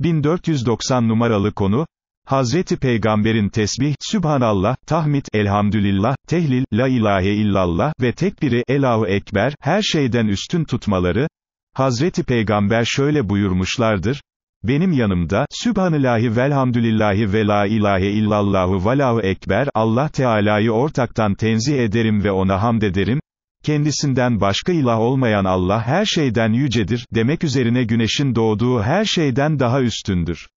1490 numaralı konu, Hazreti Peygamber'in tesbih, Sübhanallah, tahmid, elhamdülillah, tehlil, la ilahe illallah ve tekbiri, Elahu Ekber, her şeyden üstün tutmaları, Hazreti Peygamber şöyle buyurmuşlardır, benim yanımda, Sübhanillahi velhamdülillahi ve la ilahe illallahu valahu ekber, Allah Teala'yı ortaktan tenzih ederim ve ona hamd ederim, kendisinden başka ilah olmayan Allah her şeyden yücedir demek üzerine güneşin doğduğu her şeyden daha üstündür.